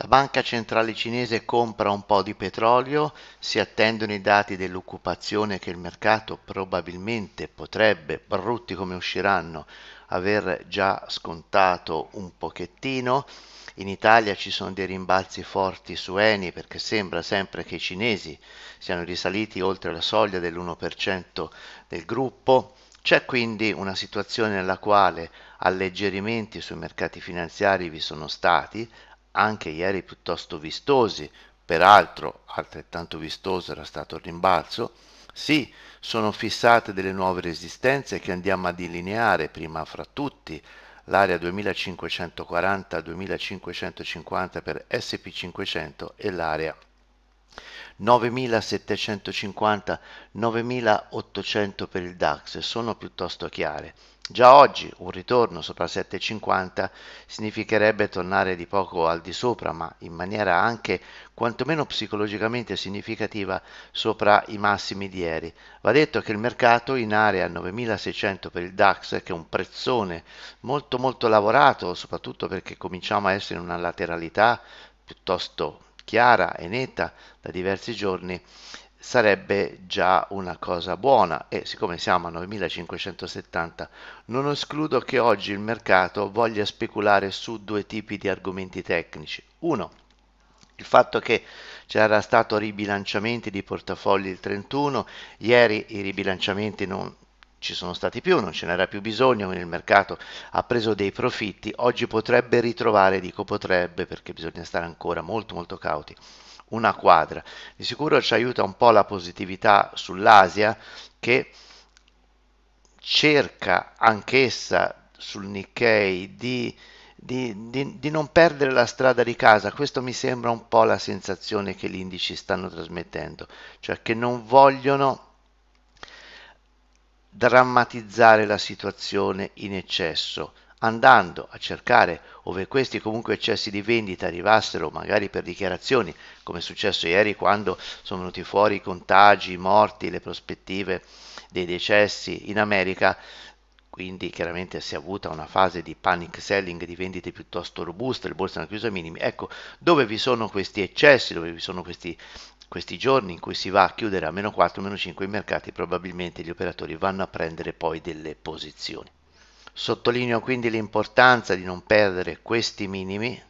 La Banca Centrale Cinese compra un po' di petrolio, si attendono i dati dell'occupazione che il mercato probabilmente potrebbe, brutti come usciranno, aver già scontato un pochettino. In Italia ci sono dei rimbalzi forti su Eni perché sembra sempre che i cinesi siano risaliti oltre la soglia dell'1% del gruppo. C'è quindi una situazione nella quale alleggerimenti sui mercati finanziari vi sono stati, anche ieri piuttosto vistosi, peraltro altrettanto vistoso era stato il rimbalzo, sì, sono fissate delle nuove resistenze che andiamo a delineare prima fra tutti, l'area 2540-2550 per SP500 e l'area 9750, 9800 per il DAX sono piuttosto chiare. Già oggi un ritorno sopra 7,50 significherebbe tornare di poco al di sopra, ma in maniera anche quantomeno psicologicamente significativa sopra i massimi di ieri. Va detto che il mercato in area 9600 per il DAX, che è un prezzone molto molto lavorato, soprattutto perché cominciamo a essere in una lateralità piuttosto chiara e netta da diversi giorni sarebbe già una cosa buona e siccome siamo a 9570 non escludo che oggi il mercato voglia speculare su due tipi di argomenti tecnici. Uno, il fatto che c'era stato ribilanciamenti di portafogli il 31, ieri i ribilanciamenti non ci sono stati più, non ce n'era più bisogno, il mercato ha preso dei profitti, oggi potrebbe ritrovare, dico potrebbe perché bisogna stare ancora molto molto cauti, una quadra. Di sicuro ci aiuta un po' la positività sull'Asia che cerca anch'essa sul Nikkei di, di, di, di non perdere la strada di casa, questo mi sembra un po' la sensazione che gli indici stanno trasmettendo, cioè che non vogliono drammatizzare la situazione in eccesso, andando a cercare, ove questi comunque eccessi di vendita arrivassero magari per dichiarazioni, come è successo ieri quando sono venuti fuori i contagi, i morti, le prospettive dei decessi in America, quindi chiaramente si è avuta una fase di panic selling, di vendite piuttosto robuste, le borse hanno chiuso ai minimi. Ecco, dove vi sono questi eccessi, dove vi sono questi questi giorni in cui si va a chiudere a meno 4, meno 5 i mercati, probabilmente gli operatori vanno a prendere poi delle posizioni. Sottolineo quindi l'importanza di non perdere questi minimi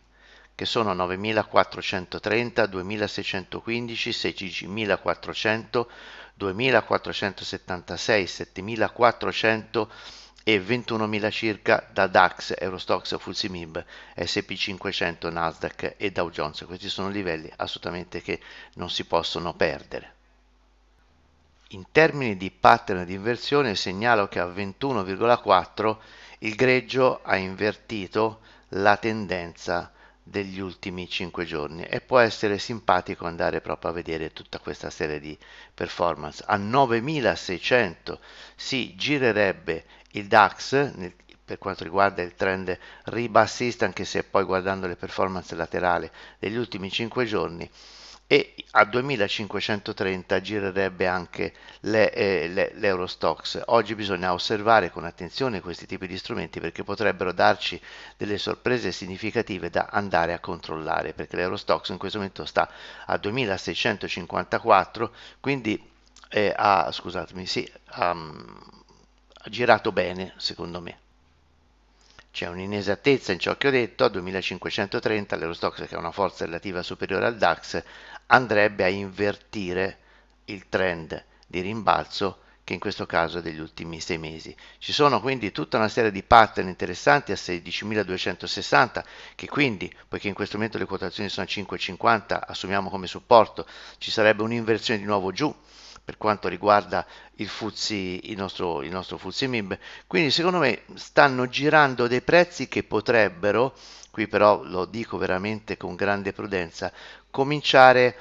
che sono 9430, 2615, 16400, 2476, 7400 e 21.000 circa da DAX, Eurostox, Fulsimib, SP500, Nasdaq e Dow Jones. Questi sono livelli assolutamente che non si possono perdere. In termini di pattern di inversione segnalo che a 21,4 il greggio ha invertito la tendenza degli ultimi 5 giorni e può essere simpatico andare proprio a vedere tutta questa serie di performance. A 9600 si girerebbe il DAX nel, per quanto riguarda il trend ribassista, anche se poi guardando le performance laterali degli ultimi 5 giorni e a 2530 girerebbe anche eh, l'Eurostox. Eh, Oggi bisogna osservare con attenzione questi tipi di strumenti perché potrebbero darci delle sorprese significative da andare a controllare perché l'Eurostox in questo momento sta a 2654 quindi eh, ha, scusatemi, sì, ha, mm, ha girato bene secondo me. C'è un'inesattezza in ciò che ho detto, a 2530 l'Eurostox, che ha una forza relativa superiore al DAX, andrebbe a invertire il trend di rimbalzo che in questo caso è degli ultimi sei mesi. Ci sono quindi tutta una serie di pattern interessanti a 16.260 che quindi, poiché in questo momento le quotazioni sono a 5,50, assumiamo come supporto, ci sarebbe un'inversione di nuovo giù per quanto riguarda il FTSE, il nostro, il nostro FTSE MIB. Quindi secondo me stanno girando dei prezzi che potrebbero, qui però lo dico veramente con grande prudenza, cominciare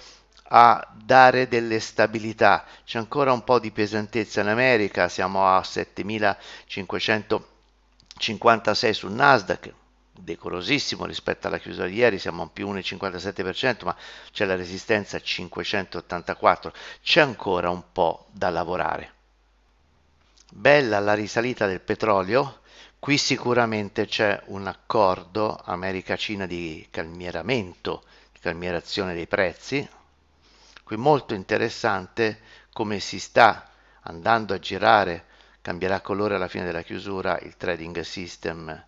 a dare delle stabilità. C'è ancora un po' di pesantezza in America, siamo a 7556 sul Nasdaq, decorosissimo rispetto alla chiusura di ieri, siamo a più 1,57%, ma c'è la resistenza a 584, c'è ancora un po' da lavorare. Bella la risalita del petrolio, qui sicuramente c'è un accordo America-Cina di calmieramento, di calmierazione dei prezzi, qui molto interessante come si sta andando a girare, cambierà colore alla fine della chiusura il trading system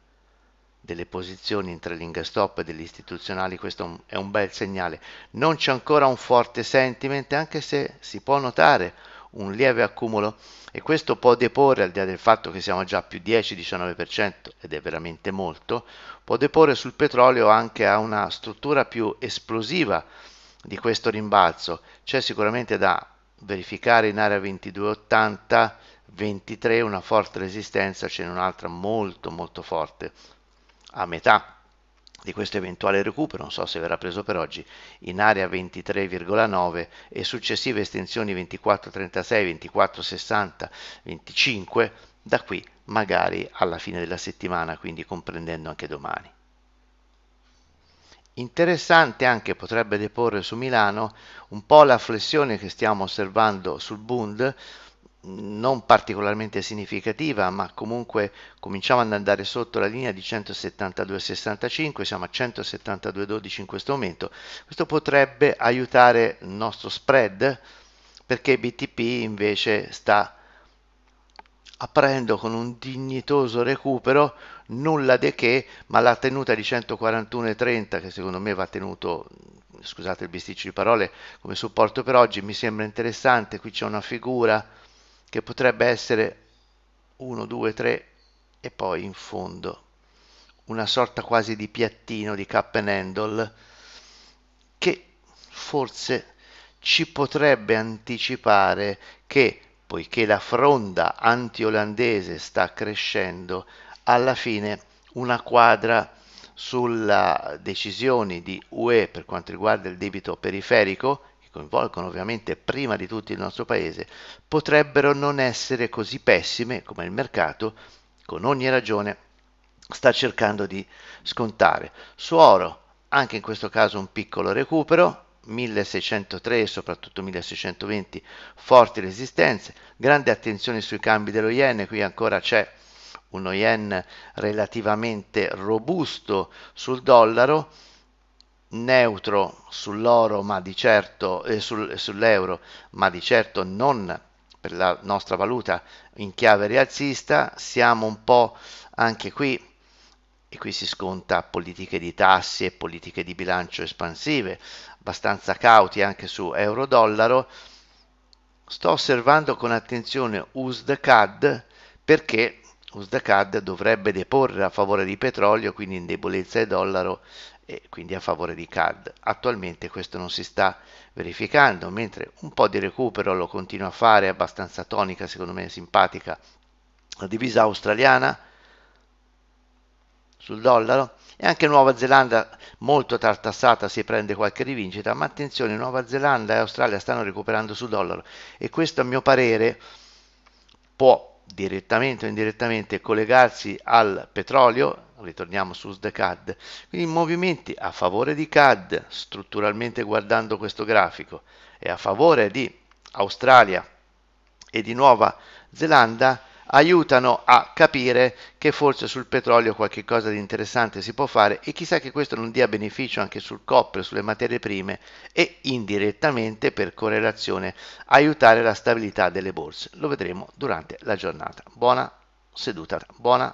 delle posizioni in intralinga stop e degli istituzionali, questo è un bel segnale. Non c'è ancora un forte sentiment, anche se si può notare un lieve accumulo e questo può deporre, al di là del fatto che siamo già più 10-19% ed è veramente molto, può deporre sul petrolio anche a una struttura più esplosiva di questo rimbalzo. C'è sicuramente da verificare in area 2280 23 una forte resistenza, ce n'è un'altra molto molto forte a metà di questo eventuale recupero, non so se verrà preso per oggi, in area 23,9 e successive estensioni 24,36, 24,60, 25, da qui magari alla fine della settimana, quindi comprendendo anche domani. Interessante anche potrebbe deporre su Milano un po' la flessione che stiamo osservando sul Bund, non particolarmente significativa, ma comunque cominciamo ad andare sotto la linea di 172,65, siamo a 172,12 in questo momento. Questo potrebbe aiutare il nostro spread perché BTP invece sta aprendo con un dignitoso recupero, nulla di che, ma la tenuta di 141,30 che secondo me va tenuto scusate il bisticcio di parole come supporto per oggi mi sembra interessante qui c'è una figura che potrebbe essere 1, 2, 3 e poi in fondo una sorta quasi di piattino di cap and handle che forse ci potrebbe anticipare che poiché la fronda anti-olandese sta crescendo, alla fine una quadra sulla decisione di UE per quanto riguarda il debito periferico che coinvolgono ovviamente prima di tutto il nostro paese, potrebbero non essere così pessime come il mercato, con ogni ragione, sta cercando di scontare. Su oro, anche in questo caso un piccolo recupero, 1603 e soprattutto 1620 forti resistenze, grande attenzione sui cambi dello yen, qui ancora c'è uno yen relativamente robusto sul dollaro, neutro sull'oro, ma di certo eh, sul, sull'euro, ma di certo non per la nostra valuta in chiave rialzista, siamo un po' anche qui e qui si sconta politiche di tassi e politiche di bilancio espansive, abbastanza cauti anche su euro-dollaro. Sto osservando con attenzione USD-CAD perché USD-CAD dovrebbe deporre a favore di petrolio, quindi in debolezza e dollaro e quindi a favore di CAD. Attualmente questo non si sta verificando, mentre un po' di recupero lo continua a fare, abbastanza tonica, secondo me simpatica, la divisa australiana sul dollaro e anche Nuova Zelanda molto tartassata si prende qualche rivincita, ma attenzione, Nuova Zelanda e Australia stanno recuperando sul dollaro e questo a mio parere può direttamente o indirettamente collegarsi al petrolio ritorniamo su SDCAD, quindi i movimenti a favore di CAD, strutturalmente guardando questo grafico, e a favore di Australia e di Nuova Zelanda, aiutano a capire che forse sul petrolio qualche cosa di interessante si può fare e chissà che questo non dia beneficio anche sul coppio, sulle materie prime e indirettamente per correlazione aiutare la stabilità delle borse. Lo vedremo durante la giornata. Buona seduta, buona